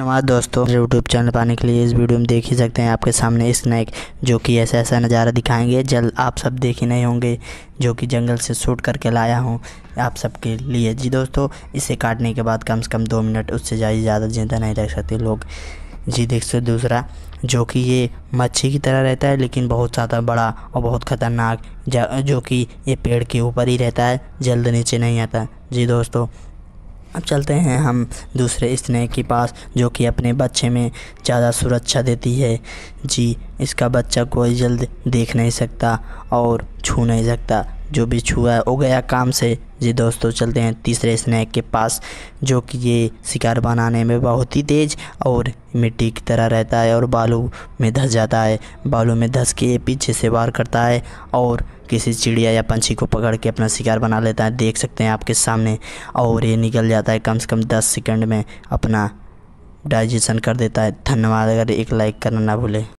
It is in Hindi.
नमस्कार दोस्तों YouTube चैनल पाने के लिए इस वीडियो में देख ही सकते हैं आपके सामने स्नैक जो कि ऐसा ऐसा नज़ारा दिखाएंगे जल्द आप सब देख ही नहीं होंगे जो कि जंगल से शूट करके लाया हूँ आप सबके लिए जी दोस्तों इसे काटने के बाद कम से कम दो मिनट उससे ज़्यादा जिंदा नहीं रह सकते लोग जी देख सकते दूसरा जो कि ये मच्छी की तरह रहता है लेकिन बहुत ज़्यादा बड़ा और बहुत ख़तरनाक जो कि ये पेड़ के ऊपर ही रहता है जल्द नीचे नहीं आता जी दोस्तों अब चलते हैं हम दूसरे स्नेक के पास जो कि अपने बच्चे में ज़्यादा सुरक्षा देती है जी इसका बच्चा कोई जल्द देख नहीं सकता और छू नहीं सकता जो भी छुआ है हो गया काम से जी दोस्तों चलते हैं तीसरे स्नैक के पास जो कि ये शिकार बनाने में बहुत ही तेज़ और मिट्टी की तरह रहता है और बालू में धस जाता है बालू में धस के पीछे से वार करता है और किसी चिड़िया या पंछी को पकड़ के अपना शिकार बना लेता है देख सकते हैं आपके सामने और ये निकल जाता है कम से कम दस सेकेंड में अपना डाइजेशन कर देता है धन्यवाद अगर एक लाइक करना ना भूलें